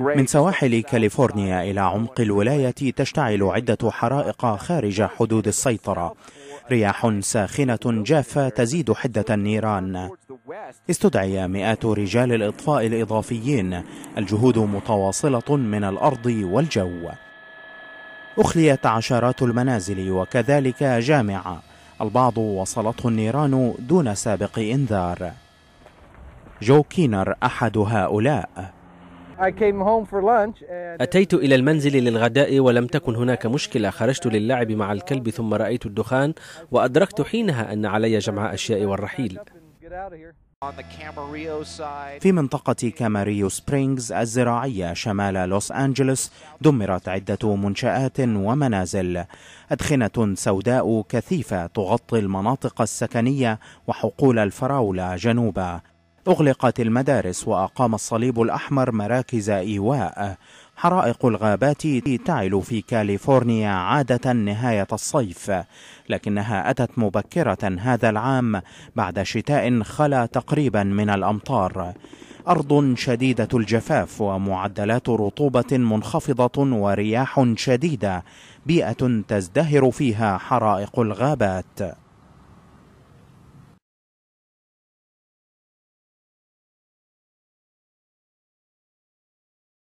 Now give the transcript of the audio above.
من سواحل كاليفورنيا إلى عمق الولاية تشتعل عدة حرائق خارج حدود السيطرة رياح ساخنة جافة تزيد حدة النيران استدعي مئات رجال الإطفاء الإضافيين الجهود متواصلة من الأرض والجو أخليت عشرات المنازل وكذلك جامعة البعض وصلته النيران دون سابق إنذار جو كينر أحد هؤلاء أتيت إلى المنزل للغداء ولم تكن هناك مشكلة خرجت للعب مع الكلب ثم رأيت الدخان وأدركت حينها أن علي جمع أشياء والرحيل في منطقة كاماريو سبرينغز الزراعية شمال لوس أنجلوس دمرت عدة منشآت ومنازل أدخنة سوداء كثيفة تغطي المناطق السكنية وحقول الفراولة جنوبا أغلقت المدارس وأقام الصليب الأحمر مراكز إيواء حرائق الغابات تعل في كاليفورنيا عادة نهاية الصيف لكنها أتت مبكرة هذا العام بعد شتاء خلا تقريبا من الأمطار أرض شديدة الجفاف ومعدلات رطوبة منخفضة ورياح شديدة بيئة تزدهر فيها حرائق الغابات